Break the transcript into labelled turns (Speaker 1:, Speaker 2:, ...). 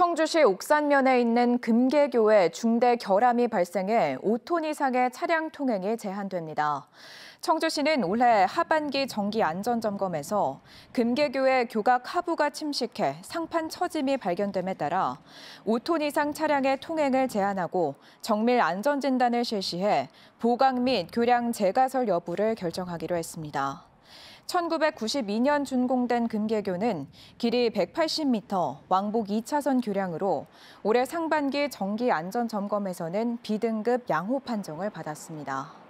Speaker 1: 청주시 옥산면에 있는 금계교에 중대 결함이 발생해 5톤 이상의 차량 통행이 제한됩니다. 청주시는 올해 하반기 정기 안전점검에서 금계교의 교각 하부가 침식해 상판 처짐이 발견됨에 따라 5톤 이상 차량의 통행을 제한하고 정밀 안전진단을 실시해 보강 및 교량 재가설 여부를 결정하기로 했습니다. 1992년 준공된 금계교는 길이 180m, 왕복 2차선 교량으로 올해 상반기 정기 안전 점검에서는 B등급 양호 판정을 받았습니다.